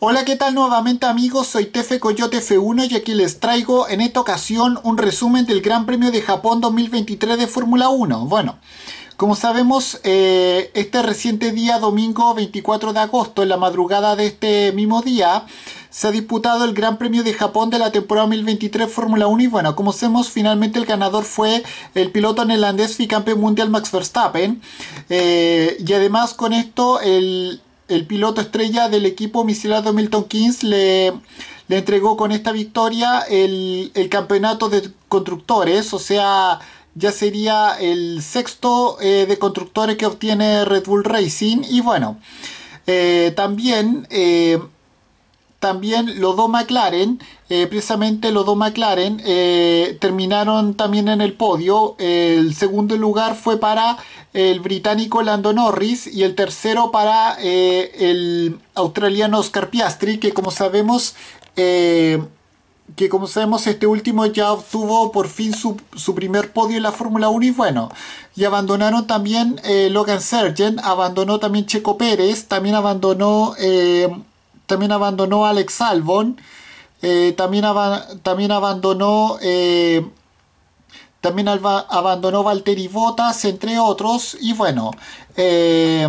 Hola, ¿qué tal nuevamente amigos? Soy Tefe Coyote F1 y aquí les traigo en esta ocasión un resumen del Gran Premio de Japón 2023 de Fórmula 1. Bueno, como sabemos, eh, este reciente día, domingo 24 de agosto, en la madrugada de este mismo día, se ha disputado el Gran Premio de Japón de la temporada 2023 Fórmula 1 y bueno, como sabemos, finalmente el ganador fue el piloto neerlandés y campeón mundial Max Verstappen. Eh, y además con esto, el, el piloto estrella del equipo misilado Milton Kings le, entregó con esta victoria el, campeonato de constructores, o sea, ya sería el sexto eh, de constructores que obtiene Red Bull Racing. Y bueno, eh, también eh, también los dos McLaren, eh, precisamente los dos McLaren eh, terminaron también en el podio. El segundo lugar fue para el británico Lando Norris y el tercero para eh, el australiano Oscar Piastri, que como sabemos, que como sabemos este último ya obtuvo por fin su, su primer podio en la Fórmula 1 y bueno, y abandonaron también Logan Sergent, abandonó también Checo Pérez, también abandonó también abandonó Alex Albon, eh, también, también, abandonó eh, también abandonó Valtteri Bottas, entre otros, y bueno, eh,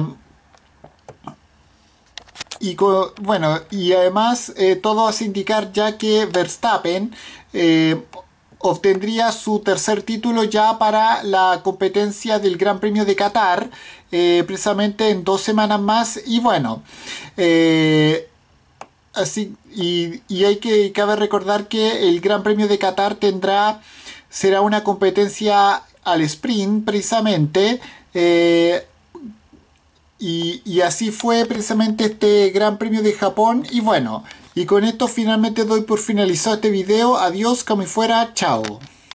y bueno, y además todo hace indicar ya que Verstappen obtendría su tercer título ya para la competencia del Gran Premio de Qatar, precisamente en dos semanas más. Y bueno, y, hay que, cabe recordar que el Gran Premio de Qatar tendrá, será una competencia al sprint precisamente. Eh, y, así fue precisamente este Gran Premio de Japón. Y bueno, y con esto finalmente doy por finalizado este video. Adiós, como fuera, chao.